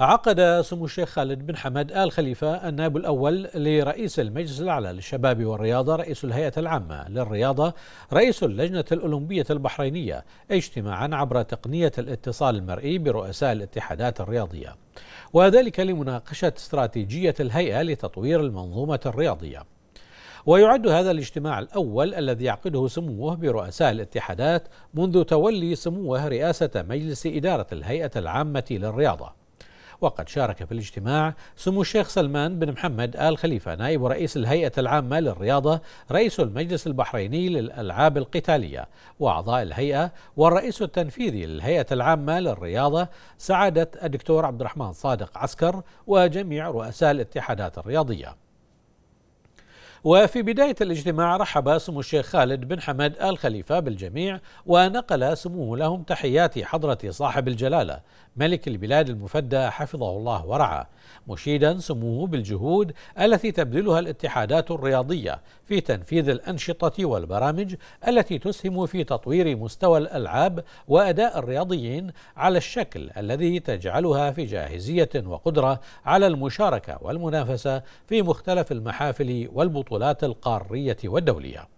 عقد سمو الشيخ خالد بن حمد آل خليفة النائب الأول لرئيس المجلس الأعلى للشباب والرياضة رئيس الهيئة العامة للرياضة رئيس اللجنة الأولمبية البحرينية اجتماعا عبر تقنية الاتصال المرئي برؤساء الاتحادات الرياضية وذلك لمناقشة استراتيجية الهيئة لتطوير المنظومة الرياضية ويعد هذا الاجتماع الأول الذي يعقده سموه برؤساء الاتحادات منذ تولي سموه رئاسة مجلس إدارة الهيئة العامة للرياضة وقد شارك في الاجتماع سمو الشيخ سلمان بن محمد آل خليفة نائب رئيس الهيئة العامة للرياضة رئيس المجلس البحريني للألعاب القتالية وأعضاء الهيئة والرئيس التنفيذي للهيئة العامة للرياضة سعادة الدكتور عبد الرحمن صادق عسكر وجميع رؤساء الاتحادات الرياضية وفي بداية الاجتماع رحب سمو الشيخ خالد بن حمد آل خليفة بالجميع ونقل سموه لهم تحيات حضرة صاحب الجلالة ملك البلاد المفدى حفظه الله ورعاه مشيدا سموه بالجهود التي تبذلها الاتحادات الرياضيه في تنفيذ الانشطه والبرامج التي تسهم في تطوير مستوى الالعاب واداء الرياضيين على الشكل الذي تجعلها في جاهزيه وقدره على المشاركه والمنافسه في مختلف المحافل والبطولات القاريه والدوليه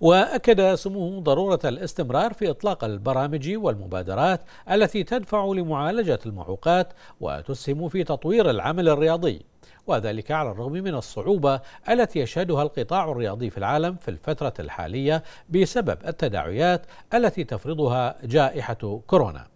وأكد سموه ضرورة الاستمرار في إطلاق البرامج والمبادرات التي تدفع لمعالجة المعوقات وتسهم في تطوير العمل الرياضي وذلك على الرغم من الصعوبة التي يشهدها القطاع الرياضي في العالم في الفترة الحالية بسبب التداعيات التي تفرضها جائحة كورونا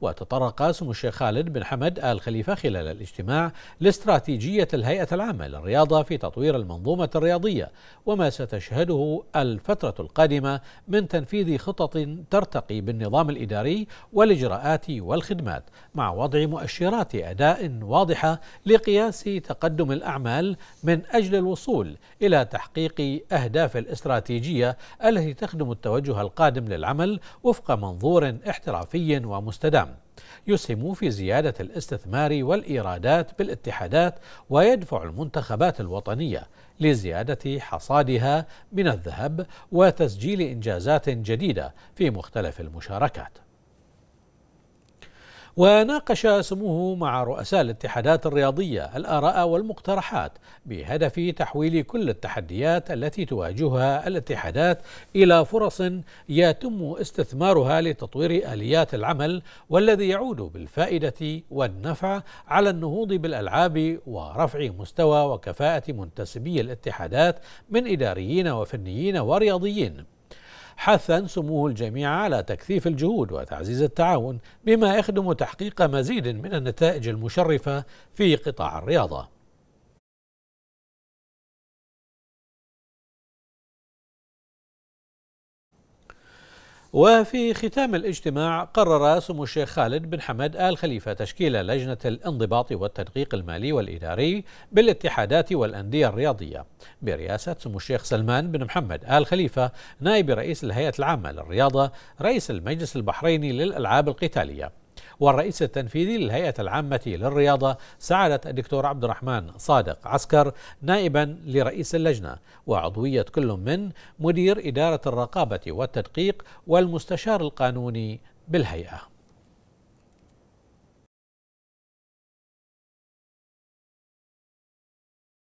وتطرق سمو الشيخ خالد بن حمد آل خليفة خلال الاجتماع لاستراتيجية الهيئة العامة للرياضة في تطوير المنظومة الرياضية وما ستشهده الفترة القادمة من تنفيذ خطط ترتقي بالنظام الإداري والإجراءات والخدمات مع وضع مؤشرات أداء واضحة لقياس تقدم الأعمال من أجل الوصول إلى تحقيق أهداف الاستراتيجية التي تخدم التوجه القادم للعمل وفق منظور احترافي ومستدام يسهم في زيادة الاستثمار والإيرادات بالاتحادات ويدفع المنتخبات الوطنية لزيادة حصادها من الذهب وتسجيل إنجازات جديدة في مختلف المشاركات وناقش سموه مع رؤساء الاتحادات الرياضية الآراء والمقترحات بهدف تحويل كل التحديات التي تواجهها الاتحادات إلى فرص يتم استثمارها لتطوير آليات العمل والذي يعود بالفائدة والنفع على النهوض بالألعاب ورفع مستوى وكفاءة منتسبي الاتحادات من إداريين وفنيين ورياضيين حثا سموه الجميع على تكثيف الجهود وتعزيز التعاون بما يخدم تحقيق مزيد من النتائج المشرفه في قطاع الرياضه وفي ختام الاجتماع قرر سمو الشيخ خالد بن حمد آل خليفة تشكيل لجنة الانضباط والتدقيق المالي والإداري بالاتحادات والأندية الرياضية برئاسة سمو الشيخ سلمان بن محمد آل خليفة نائب رئيس الهيئة العامة للرياضة رئيس المجلس البحريني للألعاب القتالية والرئيس التنفيذي للهيئة العامة للرياضة سعادة الدكتور عبد الرحمن صادق عسكر نائبا لرئيس اللجنة وعضوية كل من مدير إدارة الرقابة والتدقيق والمستشار القانوني بالهيئة